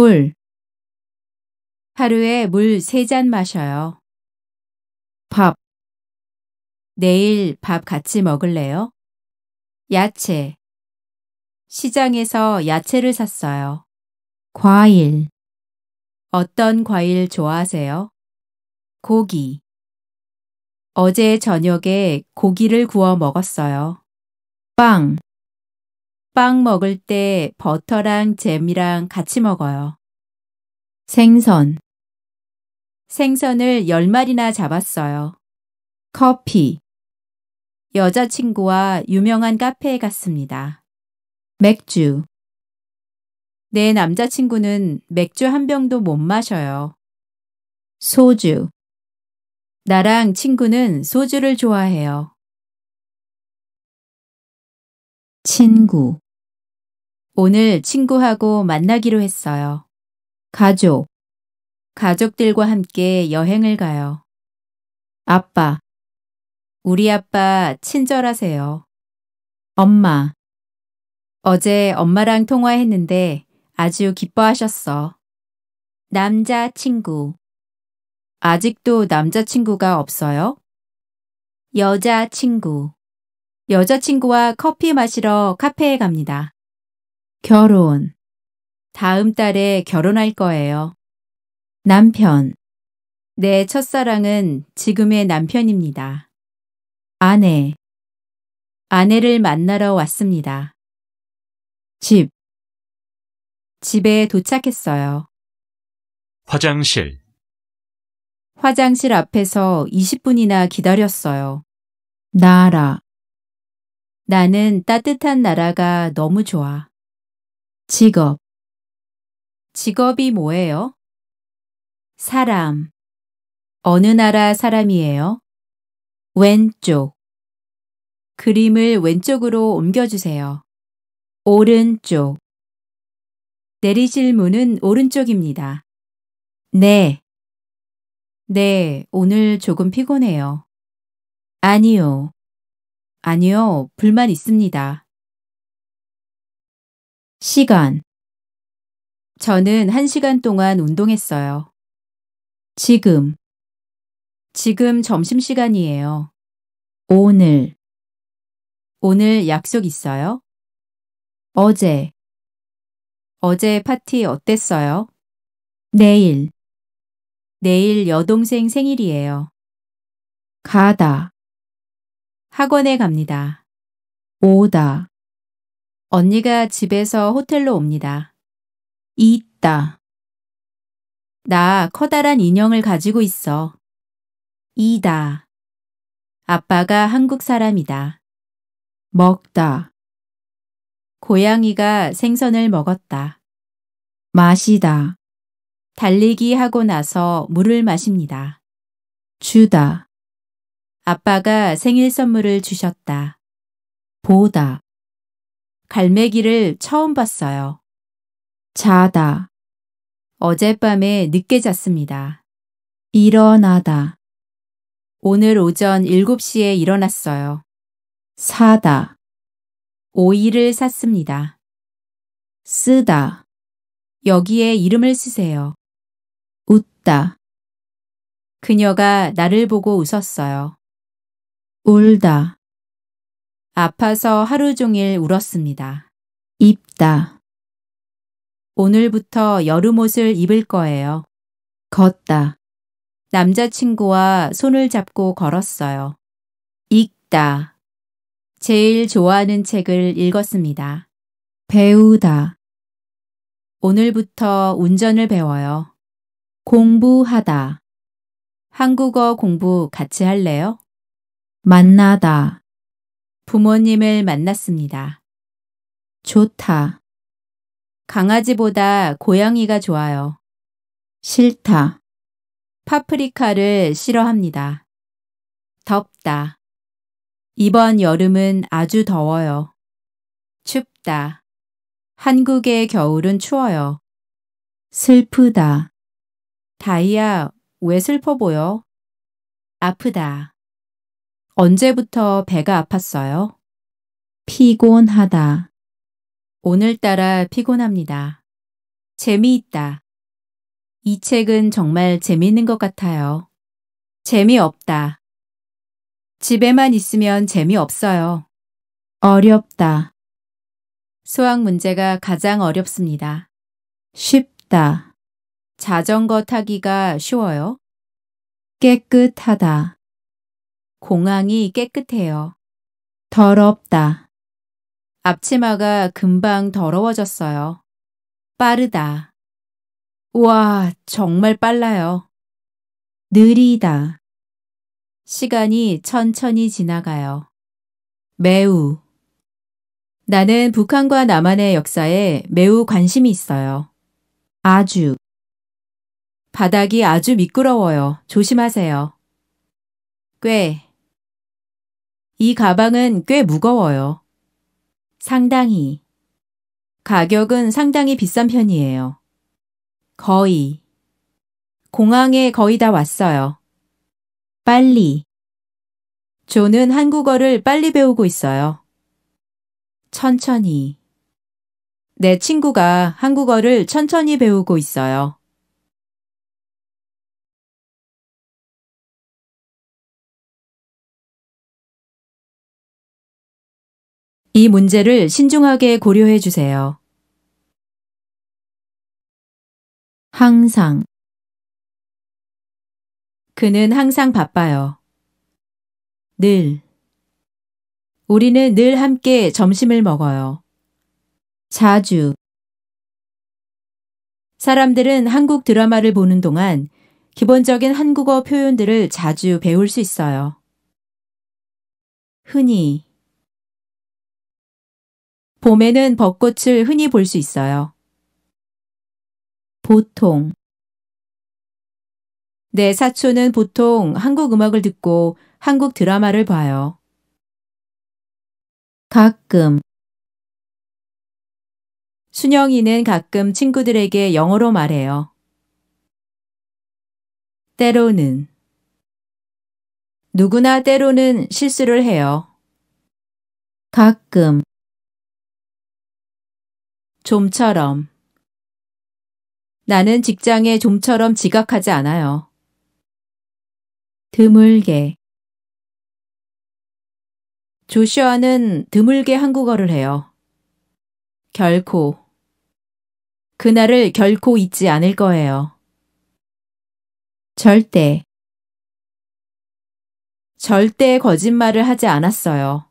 물. 하루에 물 세 잔 마셔요. 밥. 내일 밥 같이 먹을래요? 야채. 시장에서 야채를 샀어요. 과일. 어떤 과일 좋아하세요? 고기. 어제 저녁에 고기를 구워 먹었어요. 빵. 빵 먹을 때 버터랑 잼이랑 같이 먹어요. 생선 생선을 10마리나 잡았어요. 커피 여자친구와 유명한 카페에 갔습니다. 맥주 내 남자친구는 맥주 한 병도 못 마셔요. 소주 나랑 친구는 소주를 좋아해요. 친구 오늘 친구하고 만나기로 했어요. 가족. 가족들과 함께 여행을 가요. 아빠. 우리 아빠 친절하세요. 엄마. 어제 엄마랑 통화했는데 아주 기뻐하셨어. 남자친구. 아직도 남자친구가 없어요? 여자친구. 여자친구와 커피 마시러 카페에 갑니다. 결혼. 다음 달에 결혼할 거예요. 남편. 내 첫사랑은 지금의 남편입니다. 아내. 아내를 만나러 왔습니다. 집. 집에 도착했어요. 화장실. 화장실 앞에서 20분이나 기다렸어요. 나라. 나는 따뜻한 나라가 너무 좋아. 직업 직업이 뭐예요? 사람 어느 나라 사람이에요? 왼쪽 그림을 왼쪽으로 옮겨주세요. 오른쪽 내리실 문은 오른쪽입니다. 네. 네, 오늘 조금 피곤해요. 아니요. 아니요, 불만 있습니다. 시간. 저는 한시간 동안 운동했어요. 지금. 지금 점심시간이에요. 오늘. 오늘 약속 있어요? 어제. 어제 파티 어땠어요? 내일. 내일 여동생 생일이에요. 가다. 학원에 갑니다. 오다. 언니가 집에서 호텔로 옵니다. 있다. 나 커다란 인형을 가지고 있어. 이다. 아빠가 한국 사람이다. 먹다. 고양이가 생선을 먹었다. 마시다. 달리기 하고 나서 물을 마십니다. 주다. 아빠가 생일 선물을 주셨다. 보다. 갈매기를 처음 봤어요. 자다. 어젯밤에 늦게 잤습니다. 일어나다. 오늘 오전 7시에 일어났어요. 사다. 오이를 샀습니다. 쓰다. 여기에 이름을 쓰세요. 웃다. 그녀가 나를 보고 웃었어요. 울다. 아파서 하루 종일 울었습니다. 입다. 오늘부터 여름옷을 입을 거예요. 걷다. 남자친구와 손을 잡고 걸었어요. 읽다. 제일 좋아하는 책을 읽었습니다. 배우다. 오늘부터 운전을 배워요. 공부하다. 한국어 공부 같이 할래요? 만나다. 부모님을 만났습니다. 좋다. 강아지보다 고양이가 좋아요. 싫다. 파프리카를 싫어합니다. 덥다. 이번 여름은 아주 더워요. 춥다. 한국의 겨울은 추워요. 슬프다. 다이아왜 슬퍼 보여? 아프다. 언제부터 배가 아팠어요? 피곤하다. 오늘따라 피곤합니다. 재미있다. 이 책은 정말 재미있는 것 같아요. 재미없다. 집에만 있으면 재미없어요. 어렵다. 수학 문제가 가장 어렵습니다. 쉽다. 자전거 타기가 쉬워요? 깨끗하다. 공항이 깨끗해요. 더럽다. 앞치마가 금방 더러워졌어요. 빠르다. 와, 정말 빨라요. 느리다. 시간이 천천히 지나가요. 매우. 나는 북한과 남한의 역사에 매우 관심이 있어요. 아주. 바닥이 아주 미끄러워요. 조심하세요. 꽤. 이 가방은 꽤 무거워요. 상당히. 가격은 상당히 비싼 편이에요. 거의. 공항에 거의 다 왔어요. 빨리. 조는 한국어를 빨리 배우고 있어요. 천천히. 내 친구가 한국어를 천천히 배우고 있어요. 이 문제를 신중하게 고려해 주세요. 항상 그는 항상 바빠요. 늘 우리는 늘 함께 점심을 먹어요. 자주 사람들은 한국 드라마를 보는 동안 기본적인 한국어 표현들을 자주 배울 수 있어요. 흔히 봄에는 벚꽃을 흔히 볼 수 있어요. 보통 내 네, 사촌은 보통 한국 음악을 듣고 한국 드라마를 봐요. 가끔 순영이는 가끔 친구들에게 영어로 말해요. 때로는 누구나 때로는 실수를 해요. 가끔 좀처럼. 나는 직장에 좀처럼 지각하지 않아요. 드물게. 조슈아는 드물게 한국어를 해요. 결코. 그날을 결코 잊지 않을 거예요. 절대. 절대 거짓말을 하지 않았어요.